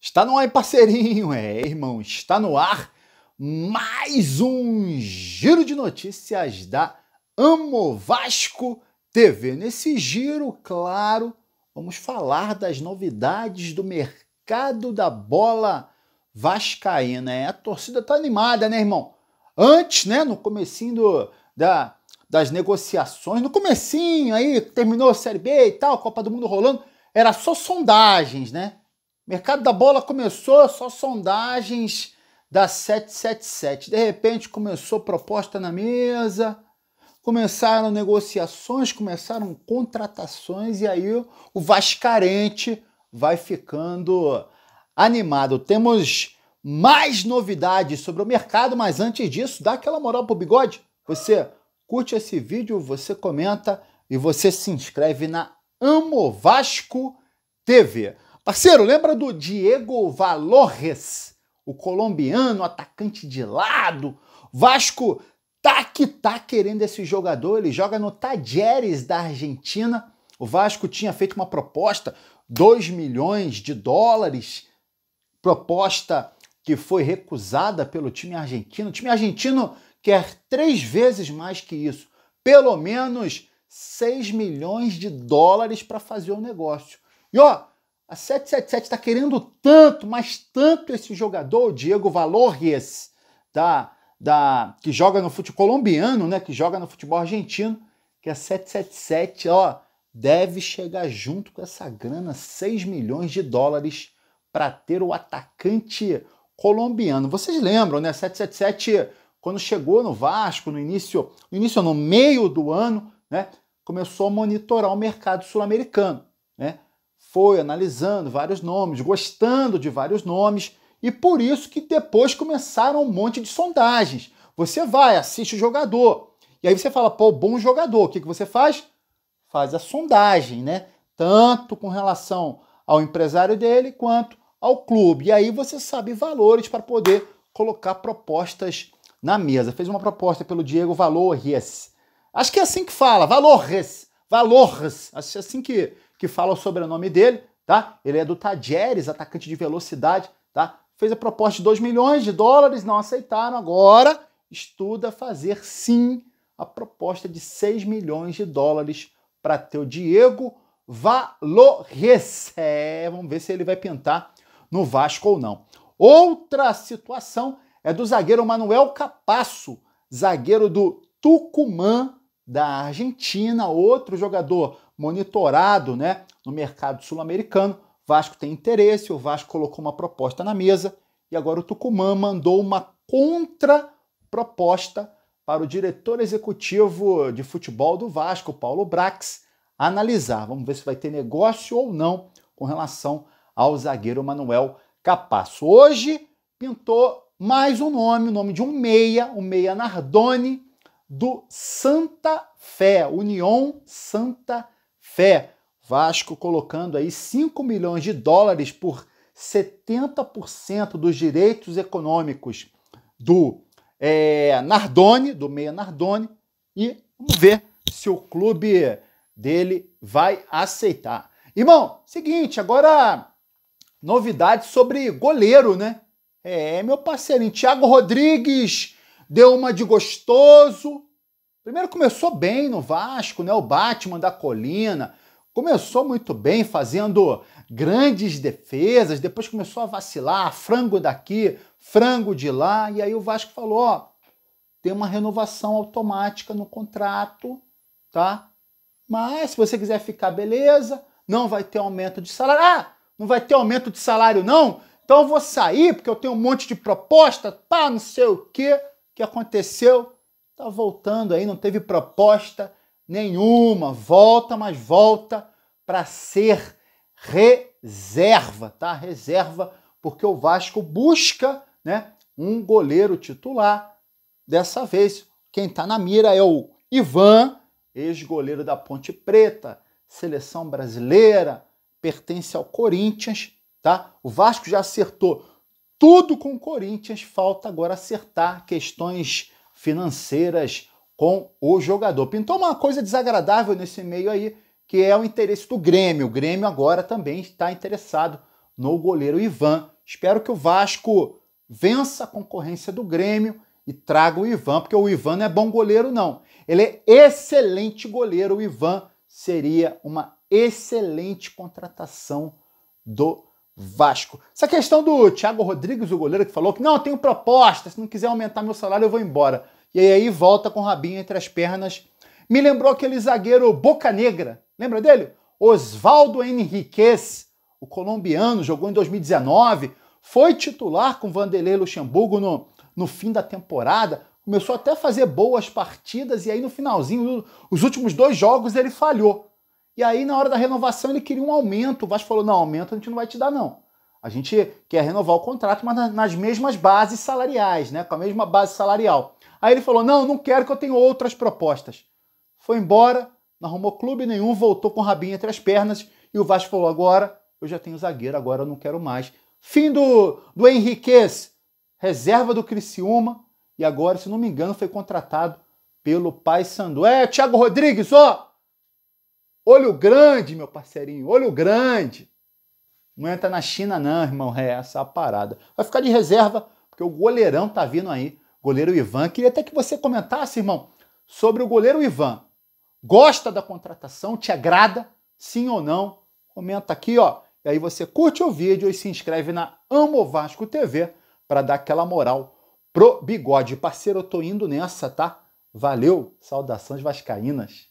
Está no ar, parceirinho, é, irmão, está no ar mais um giro de notícias da Amo Vasco TV. Nesse giro, claro, vamos falar das novidades do mercado da bola vascaína. É, a torcida tá animada, né, irmão? Antes, né, no comecinho do, da, das negociações, no comecinho aí, terminou a Série B e tal, Copa do Mundo rolando, era só sondagens, né? Mercado da bola começou só sondagens da 777. De repente começou proposta na mesa, começaram negociações, começaram contratações e aí o Vascarente vai ficando animado. Temos mais novidades sobre o mercado, mas antes disso, dá aquela moral pro bigode. Você curte esse vídeo, você comenta e você se inscreve na Amo Vasco TV. Parceiro, lembra do Diego Valores, o colombiano atacante de lado? Vasco tá que tá querendo esse jogador, ele joga no Tajeres da Argentina. O Vasco tinha feito uma proposta, 2 milhões de dólares, proposta que foi recusada pelo time argentino. O time argentino quer três vezes mais que isso, pelo menos 6 milhões de dólares para fazer o negócio. E ó, a 777 está querendo tanto, mas tanto esse jogador, Diego Valores da, da, que joga no futebol colombiano, né? Que joga no futebol argentino, que a 777, ó, deve chegar junto com essa grana, 6 milhões de dólares, para ter o atacante colombiano. Vocês lembram, né? 777, quando chegou no Vasco, no início, no início, no meio do ano, né? Começou a monitorar o mercado sul-americano, né? foi analisando vários nomes, gostando de vários nomes, e por isso que depois começaram um monte de sondagens. Você vai, assiste o jogador, e aí você fala, pô, bom jogador, o que, que você faz? Faz a sondagem, né? Tanto com relação ao empresário dele quanto ao clube. E aí você sabe valores para poder colocar propostas na mesa. Fez uma proposta pelo Diego Valores. Acho que é assim que fala, Valores, Valores. Acho que é assim que que fala o sobrenome dele, tá? Ele é do Tajeres, atacante de velocidade, tá? Fez a proposta de 2 milhões de dólares, não aceitaram. Agora estuda fazer sim a proposta de 6 milhões de dólares para ter o Diego Valores. É, vamos ver se ele vai pintar no Vasco ou não. Outra situação é do zagueiro Manuel Capasso, zagueiro do Tucumã, da Argentina, outro jogador monitorado né, no mercado sul-americano. Vasco tem interesse, o Vasco colocou uma proposta na mesa e agora o Tucumã mandou uma contraproposta para o diretor executivo de futebol do Vasco, Paulo Brax, analisar. Vamos ver se vai ter negócio ou não com relação ao zagueiro Manuel Capasso. Hoje pintou mais um nome, o nome de um meia, o meia Nardoni, do Santa Fé, União Santa Fé. Vasco colocando aí 5 milhões de dólares por 70% dos direitos econômicos do é, Nardone, do Meia Nardone, e vamos ver se o clube dele vai aceitar. Irmão, seguinte, agora novidade sobre goleiro, né? É, meu parceirinho, Thiago Rodrigues deu uma de gostoso. Primeiro começou bem no Vasco, né? O Batman da Colina. Começou muito bem, fazendo grandes defesas, depois começou a vacilar, ah, frango daqui, frango de lá, e aí o Vasco falou: ó, tem uma renovação automática no contrato, tá? Mas se você quiser ficar, beleza, não vai ter aumento de salário. Ah, não vai ter aumento de salário, não? Então eu vou sair porque eu tenho um monte de proposta, pá, não sei o quê que aconteceu? Está voltando aí, não teve proposta nenhuma. Volta, mas volta para ser reserva, tá? Reserva, porque o Vasco busca, né, um goleiro titular. Dessa vez, quem está na mira é o Ivan, ex-goleiro da Ponte Preta, seleção brasileira, pertence ao Corinthians, tá? O Vasco já acertou tudo com o Corinthians. Falta agora acertar questões financeiras com o jogador. Pintou uma coisa desagradável nesse meio aí, que é o interesse do Grêmio. O Grêmio agora também está interessado no goleiro Ivan. Espero que o Vasco vença a concorrência do Grêmio e traga o Ivan, porque o Ivan não é bom goleiro, não. Ele é excelente goleiro. O Ivan seria uma excelente contratação do Grêmio Vasco. Essa questão do Thiago Rodrigues, o goleiro, que falou que não, eu tenho proposta, se não quiser aumentar meu salário, eu vou embora. E aí volta com o rabinho entre as pernas. Me lembrou aquele zagueiro Boca Negra, lembra dele? Oswaldo Henriquez, o colombiano, jogou em 2019, foi titular com Vanderlei Luxemburgo no, no fim da temporada, começou até a fazer boas partidas e aí no finalzinho, os últimos dois jogos ele falhou. E aí, na hora da renovação, ele queria um aumento. O Vasco falou: não, aumento a gente não vai te dar, não. A gente quer renovar o contrato, mas nas mesmas bases salariais, né? Com a mesma base salarial. Aí ele falou: não, não quero que eu tenho outras propostas. Foi embora, não arrumou clube nenhum, voltou com o rabinho entre as pernas. E o Vasco falou: agora eu já tenho zagueiro, agora eu não quero mais. Fim do, do Henriquez, reserva do Criciúma. E agora, se não me engano, foi contratado pelo Pai Sandu. É, Thiago Rodrigues, ó! Olho grande, meu parceirinho, olho grande. Não entra na China, não, irmão. É essa a parada. Vai ficar de reserva, porque o goleirão tá vindo aí. Goleiro Ivan. Queria até que você comentasse, irmão, sobre o goleiro Ivan. Gosta da contratação? Te agrada? Sim ou não? Comenta aqui, ó. E aí você curte o vídeo e se inscreve na Amo Vasco TV para dar aquela moral pro bigode. Parceiro, eu tô indo nessa, tá? Valeu, saudações vascaínas.